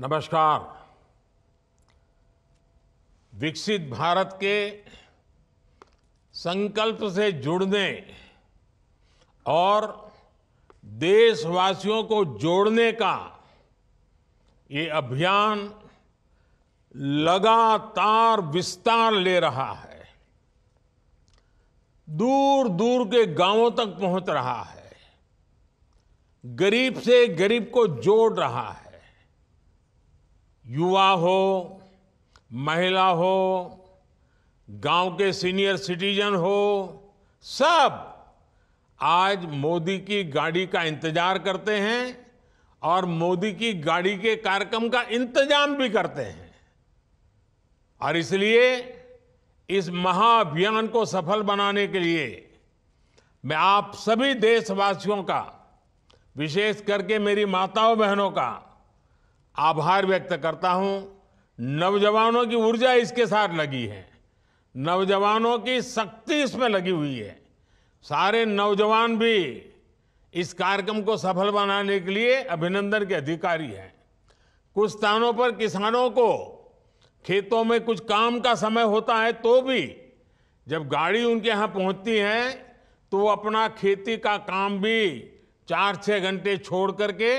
नमस्कार विकसित भारत के संकल्प से जुड़ने और देशवासियों को जोड़ने का ये अभियान लगातार विस्तार ले रहा है दूर दूर के गांवों तक पहुंच रहा है गरीब से गरीब को जोड़ रहा है युवा हो महिला हो गांव के सीनियर सिटीजन हो सब आज मोदी की गाड़ी का इंतजार करते हैं और मोदी की गाड़ी के कार्यक्रम का इंतजाम भी करते हैं और इसलिए इस महाअभियान को सफल बनाने के लिए मैं आप सभी देशवासियों का विशेष करके मेरी माताओं बहनों का आभार व्यक्त करता हूं नौजवानों की ऊर्जा इसके साथ लगी है नौजवानों की शक्ति इसमें लगी हुई है सारे नौजवान भी इस कार्यक्रम को सफल बनाने के लिए अभिनंदन के अधिकारी हैं कुछ स्थानों पर किसानों को खेतों में कुछ काम का समय होता है तो भी जब गाड़ी उनके यहाँ पहुँचती है तो वो अपना खेती का काम भी चार छः घंटे छोड़ करके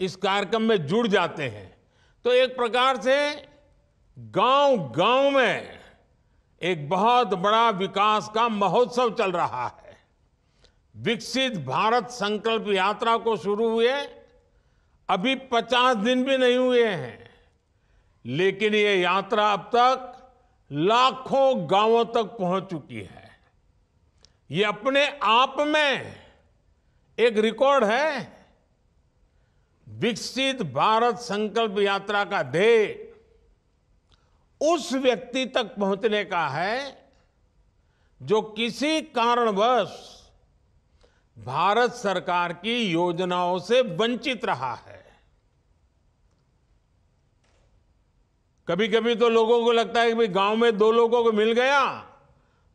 इस कार्यक्रम में जुड़ जाते हैं तो एक प्रकार से गांव गांव में एक बहुत बड़ा विकास का महोत्सव चल रहा है विकसित भारत संकल्प यात्रा को शुरू हुए अभी 50 दिन भी नहीं हुए हैं लेकिन ये यात्रा अब तक लाखों गांवों तक पहुंच चुकी है ये अपने आप में एक रिकॉर्ड है विकसित भारत संकल्प यात्रा का ध्येय उस व्यक्ति तक पहुंचने का है जो किसी कारणवश भारत सरकार की योजनाओं से वंचित रहा है कभी कभी तो लोगों को लगता है कि भाई गांव में दो लोगों को मिल गया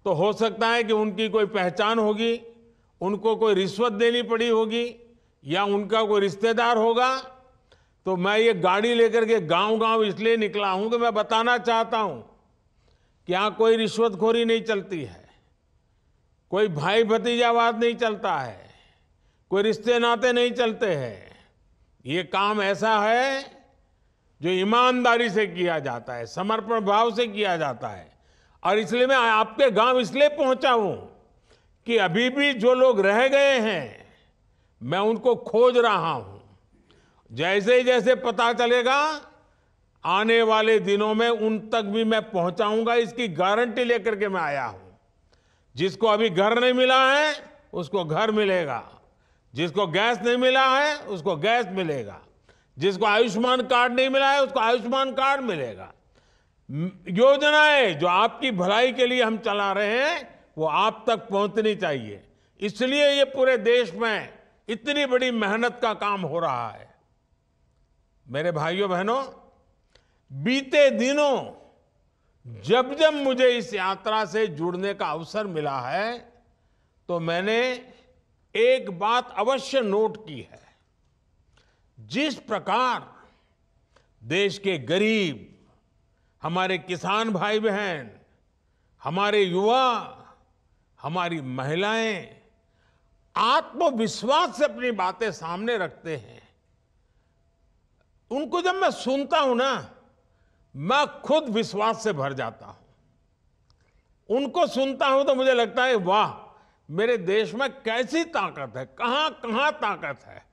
तो हो सकता है कि उनकी कोई पहचान होगी उनको कोई रिश्वत देनी पड़ी होगी या उनका कोई रिश्तेदार होगा तो मैं ये गाड़ी लेकर के गांव गांव इसलिए निकला हूं कि मैं बताना चाहता हूं कि यहां कोई रिश्वतखोरी नहीं चलती है कोई भाई भतीजावाद नहीं चलता है कोई रिश्ते नाते नहीं चलते हैं ये काम ऐसा है जो ईमानदारी से किया जाता है समर्पण भाव से किया जाता है और इसलिए मैं आपके गांव इसलिए पहुंचा हूं कि अभी भी जो लोग रह गए हैं मैं उनको खोज रहा हूं जैसे जैसे पता चलेगा आने वाले दिनों में उन तक भी मैं पहुंचाऊंगा इसकी गारंटी लेकर के मैं आया हूं जिसको अभी घर नहीं मिला है उसको घर मिलेगा जिसको गैस नहीं मिला है उसको गैस मिलेगा जिसको आयुष्मान कार्ड नहीं मिला है उसको आयुष्मान कार्ड मिलेगा योजनाएं जो आपकी भलाई के लिए हम चला रहे हैं वो आप तक पहुंचनी चाहिए इसलिए ये पूरे देश में इतनी बड़ी मेहनत का काम हो रहा है मेरे भाइयों बहनों बीते दिनों जब जब मुझे इस यात्रा से जुड़ने का अवसर मिला है तो मैंने एक बात अवश्य नोट की है जिस प्रकार देश के गरीब हमारे किसान भाई बहन हमारे युवा हमारी महिलाएं आत्मविश्वास से अपनी बातें सामने रखते हैं उनको जब मैं सुनता हूं ना मैं खुद विश्वास से भर जाता हूं उनको सुनता हूं तो मुझे लगता है वाह मेरे देश में कैसी ताकत है कहां कहां ताकत है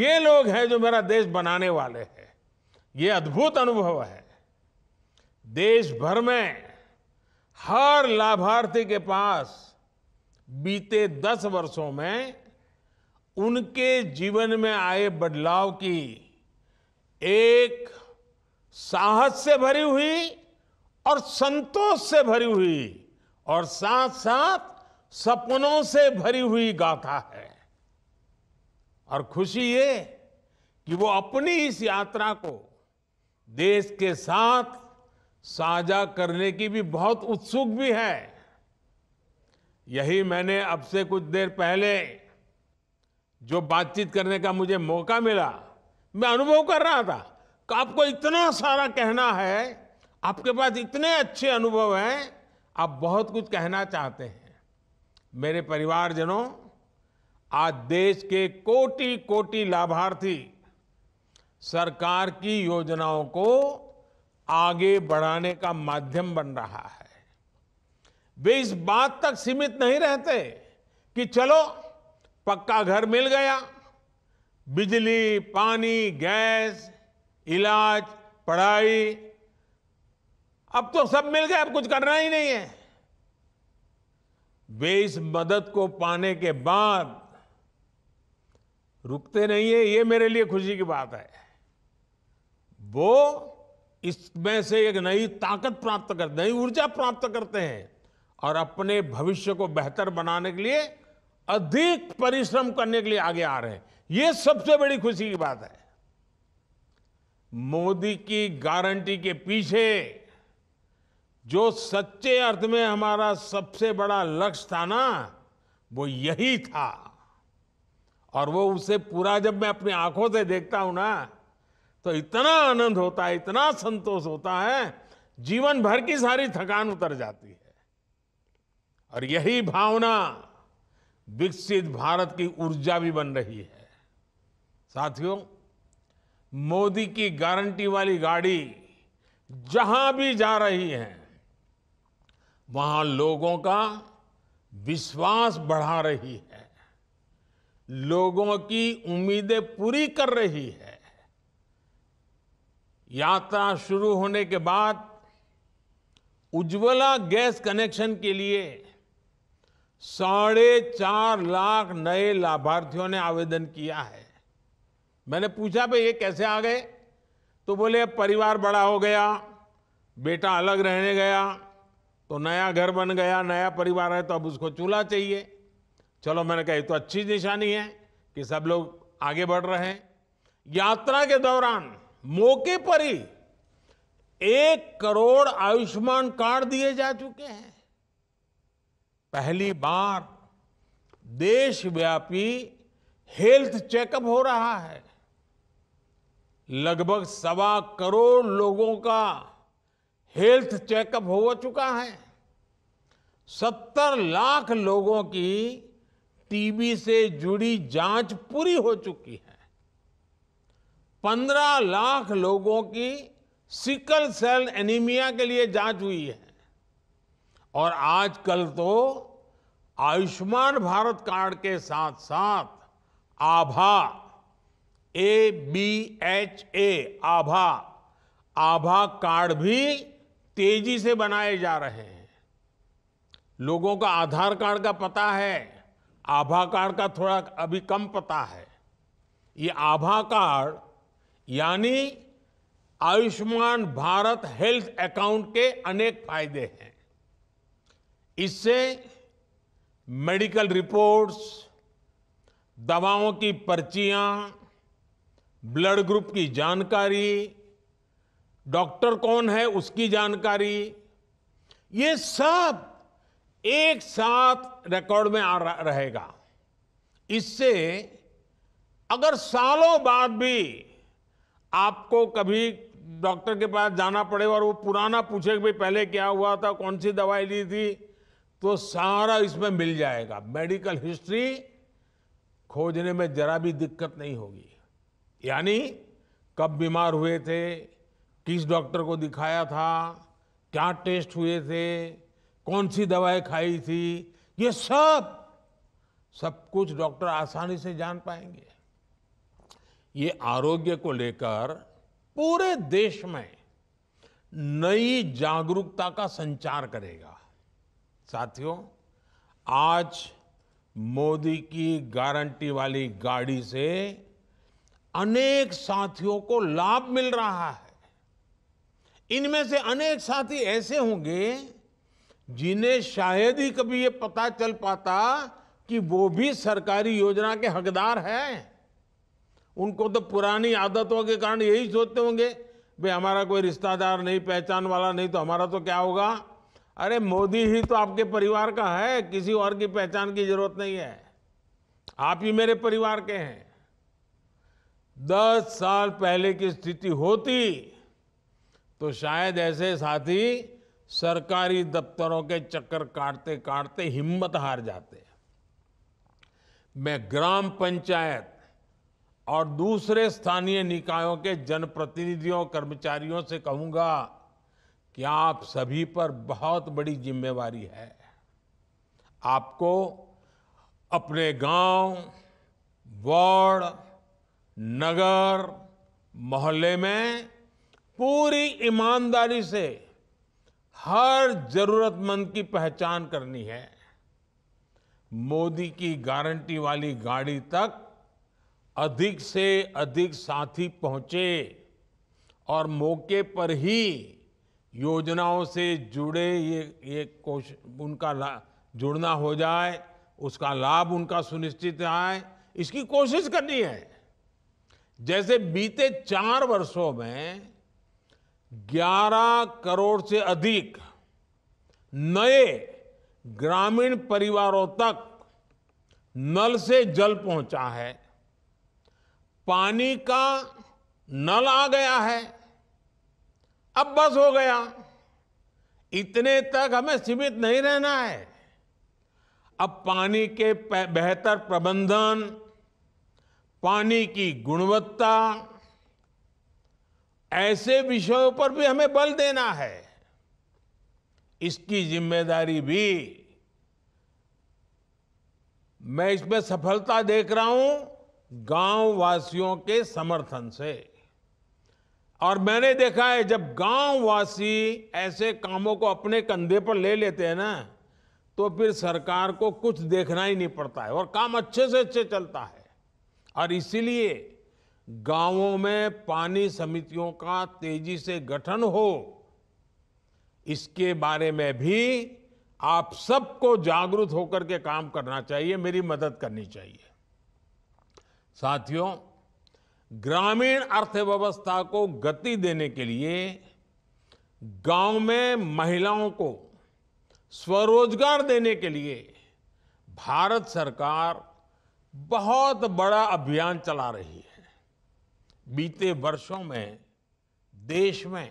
ये लोग हैं जो मेरा देश बनाने वाले हैं ये अद्भुत अनुभव है देश भर में हर लाभार्थी के पास बीते दस वर्षों में उनके जीवन में आए बदलाव की एक साहस से भरी हुई और संतोष से भरी हुई और साथ साथ सपनों से भरी हुई गाथा है और खुशी ये कि वो अपनी इस यात्रा को देश के साथ साझा करने की भी बहुत उत्सुक भी है यही मैंने अब से कुछ देर पहले जो बातचीत करने का मुझे मौका मिला मैं अनुभव कर रहा था कि आपको इतना सारा कहना है आपके पास इतने अच्छे अनुभव हैं आप बहुत कुछ कहना चाहते हैं मेरे परिवारजनों आज देश के कोटि कोटि लाभार्थी सरकार की योजनाओं को आगे बढ़ाने का माध्यम बन रहा है वे इस बात तक सीमित नहीं रहते कि चलो पक्का घर मिल गया बिजली पानी गैस इलाज पढ़ाई अब तो सब मिल गया अब कुछ करना ही नहीं है वे इस मदद को पाने के बाद रुकते नहीं है ये मेरे लिए खुशी की बात है वो इसमें से एक नई ताकत प्राप्त करते नई ऊर्जा प्राप्त करते हैं और अपने भविष्य को बेहतर बनाने के लिए अधिक परिश्रम करने के लिए आगे आ रहे हैं ये सबसे बड़ी खुशी की बात है मोदी की गारंटी के पीछे जो सच्चे अर्थ में हमारा सबसे बड़ा लक्ष्य था ना वो यही था और वो उसे पूरा जब मैं अपनी आंखों से देखता हूं ना तो इतना आनंद होता है इतना संतोष होता है जीवन भर की सारी थकान उतर जाती है और यही भावना विकसित भारत की ऊर्जा भी बन रही है साथियों मोदी की गारंटी वाली गाड़ी जहां भी जा रही है वहां लोगों का विश्वास बढ़ा रही है लोगों की उम्मीदें पूरी कर रही है यात्रा शुरू होने के बाद उज्ज्वला गैस कनेक्शन के लिए साढ़े चार लाख नए लाभार्थियों ने आवेदन किया है मैंने पूछा भाई ये कैसे आ गए तो बोले परिवार बड़ा हो गया बेटा अलग रहने गया तो नया घर बन गया नया परिवार है तो अब उसको चूल्हा चाहिए चलो मैंने कहा ये तो अच्छी निशानी है कि सब लोग आगे बढ़ रहे हैं यात्रा के दौरान मौके पर ही एक करोड़ आयुष्मान कार्ड दिए जा चुके हैं पहली बार देशव्यापी हेल्थ चेकअप हो रहा है लगभग सवा करोड़ लोगों का हेल्थ चेकअप हो चुका है सत्तर लाख लोगों की टीबी से जुड़ी जांच पूरी हो चुकी है पंद्रह लाख लोगों की सिकल सेल एनीमिया के लिए जांच हुई है और आजकल तो आयुष्मान भारत कार्ड के साथ साथ आभा A B H A Abha Abha card भी तेजी से बनाए जा रहे हैं लोगों का आधार कार्ड का पता है आभा कार्ड का थोड़ा अभी कम पता है ये आभा कार्ड यानी आयुष्मान भारत हेल्थ अकाउंट के अनेक फायदे हैं इससे मेडिकल रिपोर्ट्स दवाओं की पर्चियां ब्लड ग्रुप की जानकारी डॉक्टर कौन है उसकी जानकारी ये सब एक साथ रिकॉर्ड में आ रहेगा इससे अगर सालों बाद भी आपको कभी डॉक्टर के पास जाना पड़े और वो पुराना पूछे कि भाई पहले क्या हुआ था कौन सी दवाई ली थी तो सारा इसमें मिल जाएगा मेडिकल हिस्ट्री खोजने में जरा भी दिक्कत नहीं होगी यानी कब बीमार हुए थे किस डॉक्टर को दिखाया था क्या टेस्ट हुए थे कौन सी दवाएं खाई थी ये सब सब कुछ डॉक्टर आसानी से जान पाएंगे ये आरोग्य को लेकर पूरे देश में नई जागरूकता का संचार करेगा साथियों आज मोदी की गारंटी वाली गाड़ी से अनेक साथियों को लाभ मिल रहा है इनमें से अनेक साथी ऐसे होंगे जिन्हें शायद ही कभी ये पता चल पाता कि वो भी सरकारी योजना के हकदार हैं उनको तो पुरानी आदतों के कारण यही सोचते होंगे भाई हमारा कोई रिश्तेदार नहीं पहचान वाला नहीं तो हमारा तो क्या होगा अरे मोदी ही तो आपके परिवार का है किसी और की पहचान की जरूरत नहीं है आप ही मेरे परिवार के हैं दस साल पहले की स्थिति होती तो शायद ऐसे साथी सरकारी दफ्तरों के चक्कर काटते काटते हिम्मत हार जाते मैं ग्राम पंचायत और दूसरे स्थानीय निकायों के जनप्रतिनिधियों कर्मचारियों से कहूंगा कि आप सभी पर बहुत बड़ी जिम्मेवारी है आपको अपने गांव, वार्ड नगर मोहल्ले में पूरी ईमानदारी से हर जरूरतमंद की पहचान करनी है मोदी की गारंटी वाली गाड़ी तक अधिक से अधिक साथी पहुंचे और मौके पर ही योजनाओं से जुड़े ये ये कोश उनका जुड़ना हो जाए उसका लाभ उनका सुनिश्चित आए इसकी कोशिश करनी है जैसे बीते चार वर्षों में 11 करोड़ से अधिक नए ग्रामीण परिवारों तक नल से जल पहुंचा है पानी का नल आ गया है अब बस हो गया इतने तक हमें सीमित नहीं रहना है अब पानी के बेहतर प्रबंधन पानी की गुणवत्ता ऐसे विषयों पर भी हमें बल देना है इसकी जिम्मेदारी भी मैं इसमें सफलता देख रहा हूं गांव वासियों के समर्थन से और मैंने देखा है जब गांववासी ऐसे कामों को अपने कंधे पर ले लेते हैं ना तो फिर सरकार को कुछ देखना ही नहीं पड़ता है और काम अच्छे से अच्छे चलता है और इसीलिए गांवों में पानी समितियों का तेजी से गठन हो इसके बारे में भी आप सबको जागरूक होकर के काम करना चाहिए मेरी मदद करनी चाहिए साथियों ग्रामीण अर्थव्यवस्था को गति देने के लिए गांव में महिलाओं को स्वरोजगार देने के लिए भारत सरकार बहुत बड़ा अभियान चला रही है बीते वर्षों में देश में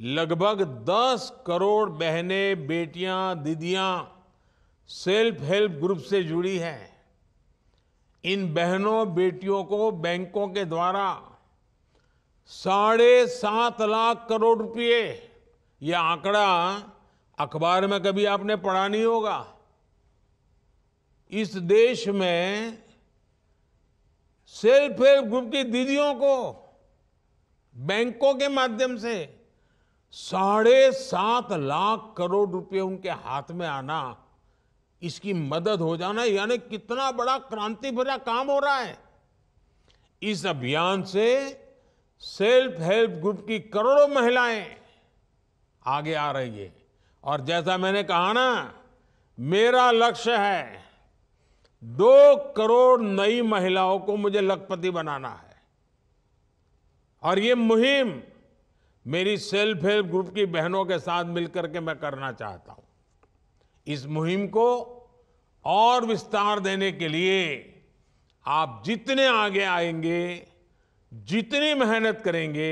लगभग 10 करोड़ बहनें बेटियां दीदियां सेल्फ हेल्प ग्रुप से जुड़ी हैं इन बहनों बेटियों को बैंकों के द्वारा साढ़े सात लाख करोड़ रुपए यह आंकड़ा अखबार में कभी आपने पढ़ा नहीं होगा इस देश में सेल्फ हेल्प ग्रुप की दीदियों को बैंकों के माध्यम से साढ़े सात लाख करोड़ रुपए उनके हाथ में आना इसकी मदद हो जाना यानी कितना बड़ा क्रांति भरा काम हो रहा है इस अभियान से सेल्फ हेल्प ग्रुप की करोड़ों महिलाएं आगे आ रही है और जैसा मैंने कहा ना मेरा लक्ष्य है दो करोड़ नई महिलाओं को मुझे लखपति बनाना है और ये मुहिम मेरी सेल्फ हेल्प ग्रुप की बहनों के साथ मिलकर के मैं करना चाहता हूं इस मुहिम को और विस्तार देने के लिए आप जितने आगे आएंगे जितनी मेहनत करेंगे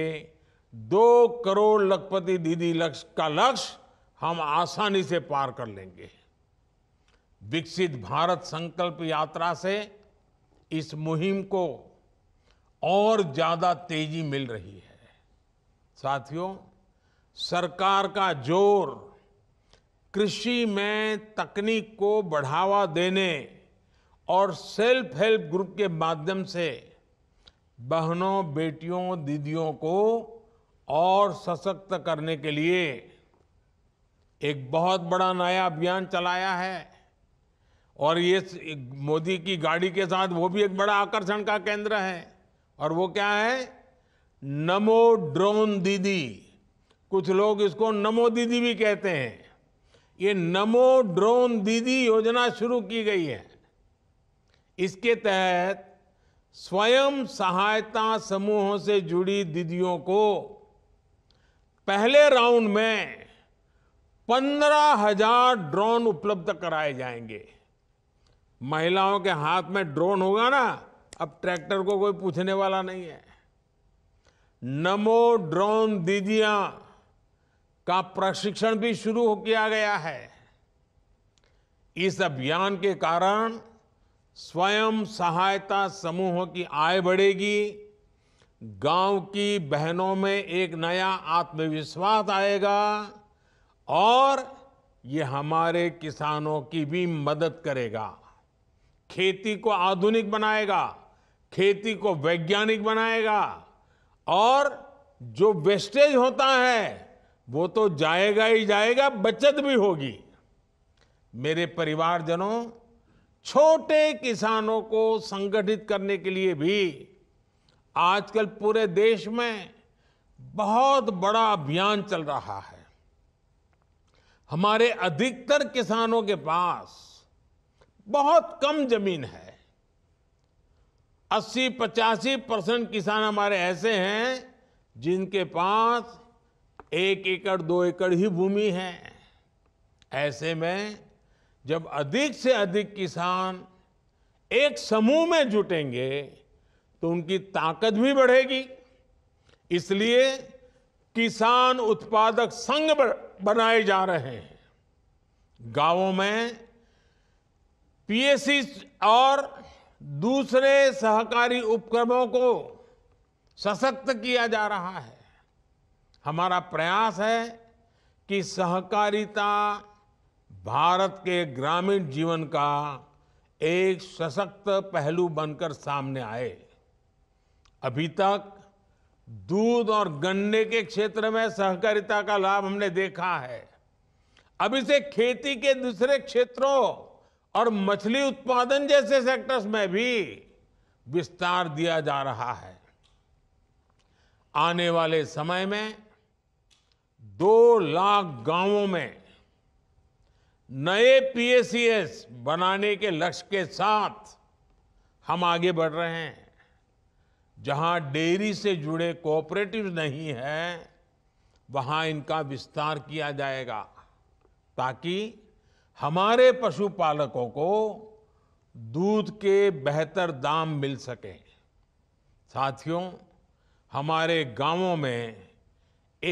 दो करोड़ लखपति दीदी लक्ष्य का लक्ष्य हम आसानी से पार कर लेंगे विकसित भारत संकल्प यात्रा से इस मुहिम को और ज़्यादा तेजी मिल रही है साथियों सरकार का जोर कृषि में तकनीक को बढ़ावा देने और सेल्फ हेल्प ग्रुप के माध्यम से बहनों बेटियों दीदियों को और सशक्त करने के लिए एक बहुत बड़ा नया अभियान चलाया है और ये मोदी की गाड़ी के साथ वो भी एक बड़ा आकर्षण का केंद्र है और वो क्या है नमो ड्रोन दीदी कुछ लोग इसको नमो दीदी भी कहते हैं ये नमो ड्रोन दीदी योजना शुरू की गई है इसके तहत स्वयं सहायता समूहों से जुड़ी दीदियों को पहले राउंड में पंद्रह हजार ड्रोन उपलब्ध कराए जाएंगे महिलाओं के हाथ में ड्रोन होगा ना अब ट्रैक्टर को कोई पूछने वाला नहीं है नमो ड्रोन दीदियां का प्रशिक्षण भी शुरू किया गया है इस अभियान के कारण स्वयं सहायता समूहों की आय बढ़ेगी गांव की बहनों में एक नया आत्मविश्वास आएगा और ये हमारे किसानों की भी मदद करेगा खेती को आधुनिक बनाएगा खेती को वैज्ञानिक बनाएगा और जो वेस्टेज होता है वो तो जाएगा ही जाएगा बचत भी होगी मेरे परिवारजनों छोटे किसानों को संगठित करने के लिए भी आजकल पूरे देश में बहुत बड़ा अभियान चल रहा है हमारे अधिकतर किसानों के पास बहुत कम जमीन है 80-85 परसेंट किसान हमारे ऐसे हैं जिनके पास एक एकड़ दो एकड़ ही भूमि है ऐसे में जब अधिक से अधिक किसान एक समूह में जुटेंगे तो उनकी ताकत भी बढ़ेगी इसलिए किसान उत्पादक संघ बनाए जा रहे हैं गांवों में पीएससी और दूसरे सहकारी उपक्रमों को सशक्त किया जा रहा है हमारा प्रयास है कि सहकारिता भारत के ग्रामीण जीवन का एक सशक्त पहलू बनकर सामने आए अभी तक दूध और गन्ने के क्षेत्र में सहकारिता का लाभ हमने देखा है अब इसे खेती के दूसरे क्षेत्रों और मछली उत्पादन जैसे सेक्टर्स में भी विस्तार दिया जा रहा है आने वाले समय में दो लाख गांवों में नए पीएसीएस बनाने के लक्ष्य के साथ हम आगे बढ़ रहे हैं जहां डेयरी से जुड़े कोऑपरेटिव नहीं है वहां इनका विस्तार किया जाएगा ताकि हमारे पशुपालकों को दूध के बेहतर दाम मिल सके साथियों हमारे गांवों में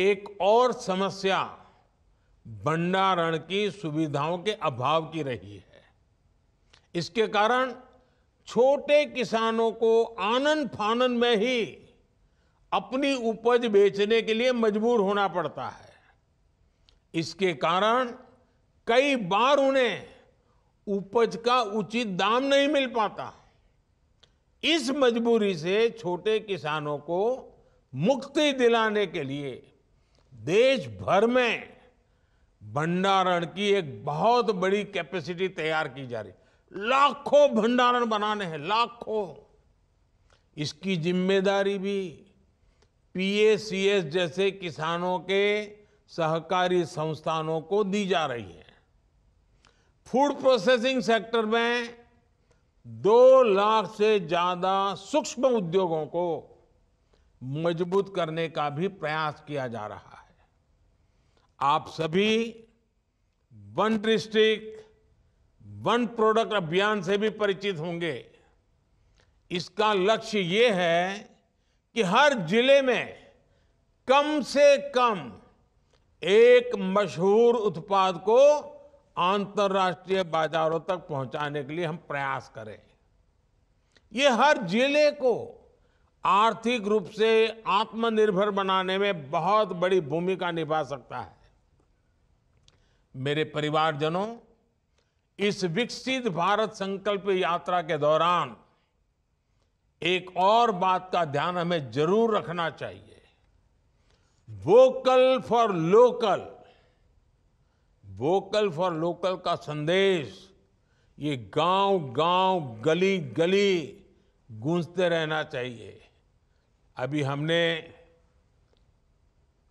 एक और समस्या भंडारण की सुविधाओं के अभाव की रही है इसके कारण छोटे किसानों को आनंद फानन में ही अपनी उपज बेचने के लिए मजबूर होना पड़ता है इसके कारण कई बार उन्हें उपज का उचित दाम नहीं मिल पाता इस मजबूरी से छोटे किसानों को मुक्ति दिलाने के लिए देश भर में भंडारण की एक बहुत बड़ी कैपेसिटी तैयार की जा रही लाखों भंडारण बनाने हैं लाखों इसकी जिम्मेदारी भी पीएसीएस जैसे किसानों के सहकारी संस्थानों को दी जा रही है फूड प्रोसेसिंग सेक्टर में दो लाख से ज़्यादा सूक्ष्म उद्योगों को मजबूत करने का भी प्रयास किया जा रहा है आप सभी वन डिस्ट्रिक्ट वन प्रोडक्ट अभियान से भी परिचित होंगे इसका लक्ष्य ये है कि हर जिले में कम से कम एक मशहूर उत्पाद को अंतर्राष्ट्रीय बाजारों तक पहुंचाने के लिए हम प्रयास करें ये हर जिले को आर्थिक रूप से आत्मनिर्भर बनाने में बहुत बड़ी भूमिका निभा सकता है मेरे परिवारजनों इस विकसित भारत संकल्प यात्रा के दौरान एक और बात का ध्यान हमें जरूर रखना चाहिए vocal for local vocal for local का संदेश ये गांव गांव गली गली गूंजते रहना चाहिए अभी हमने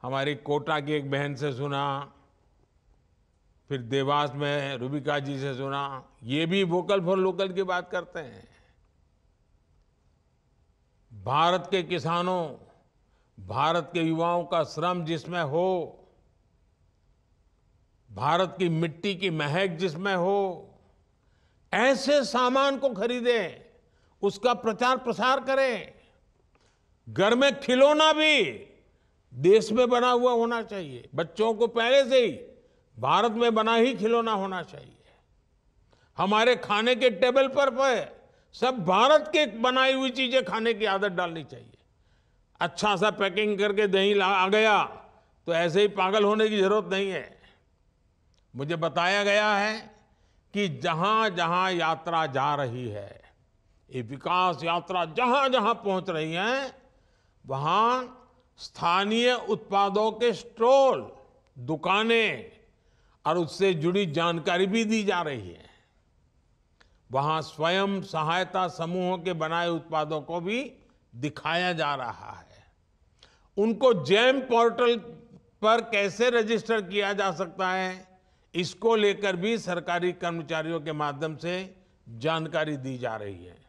हमारी कोटा की एक बहन से सुना फिर देवास में रूबिका जी से सुना ये भी वोकल फॉर लोकल की बात करते हैं भारत के किसानों भारत के युवाओं का श्रम जिसमें हो भारत की मिट्टी की महक जिसमें हो ऐसे सामान को खरीदें उसका प्रचार प्रसार करें घर में खिलौना भी देश में बना हुआ होना चाहिए बच्चों को पहले से ही भारत में बना ही खिलौना होना चाहिए हमारे खाने के टेबल पर पर सब भारत के बनाई हुई चीजें खाने की आदत डालनी चाहिए अच्छा सा पैकिंग करके दही ला आ गया तो ऐसे ही पागल होने की जरूरत नहीं है मुझे बताया गया है कि जहां जहां यात्रा जा रही है ये विकास यात्रा जहां जहां पहुंच रही है वहां स्थानीय उत्पादों के स्टॉल दुकानें और उससे जुड़ी जानकारी भी दी जा रही है वहां स्वयं सहायता समूहों के बनाए उत्पादों को भी दिखाया जा रहा है उनको जैम पोर्टल पर कैसे रजिस्टर किया जा सकता है इसको लेकर भी सरकारी कर्मचारियों के माध्यम से जानकारी दी जा रही है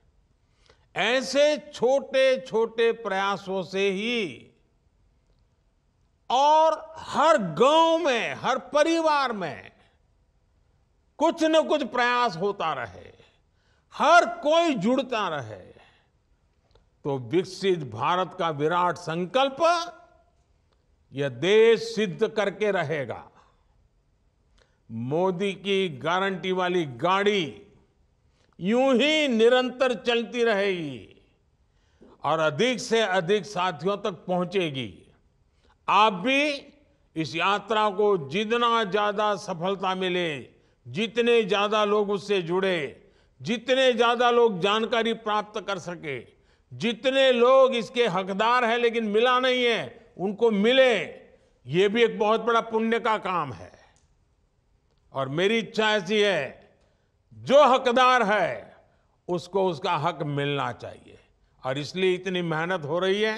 ऐसे छोटे छोटे प्रयासों से ही और हर गांव में हर परिवार में कुछ न कुछ प्रयास होता रहे हर कोई जुड़ता रहे तो विकसित भारत का विराट संकल्प यह देश सिद्ध करके रहेगा मोदी की गारंटी वाली गाड़ी यूं ही निरंतर चलती रहेगी और अधिक से अधिक साथियों तक पहुंचेगी आप भी इस यात्रा को जितना ज़्यादा सफलता मिले जितने ज़्यादा लोग उससे जुड़े जितने ज़्यादा लोग जानकारी प्राप्त कर सके जितने लोग इसके हकदार हैं लेकिन मिला नहीं है उनको मिले ये भी एक बहुत बड़ा पुण्य का काम है और मेरी इच्छा ऐसी है जो हकदार है उसको उसका हक मिलना चाहिए और इसलिए इतनी मेहनत हो रही है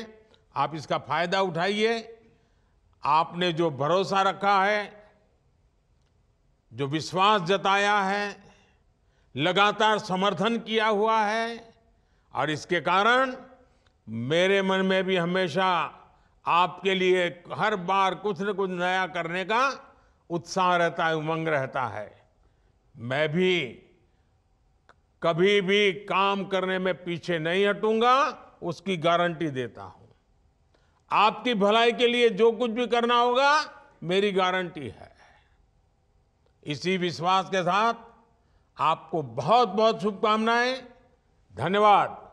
आप इसका फायदा उठाइए आपने जो भरोसा रखा है जो विश्वास जताया है लगातार समर्थन किया हुआ है और इसके कारण मेरे मन में भी हमेशा आपके लिए हर बार कुछ न कुछ नया करने का उत्साह रहता है उमंग रहता है मैं भी कभी भी काम करने में पीछे नहीं हटूंगा उसकी गारंटी देता हूं आपकी भलाई के लिए जो कुछ भी करना होगा मेरी गारंटी है इसी विश्वास के साथ आपको बहुत बहुत शुभकामनाएं धन्यवाद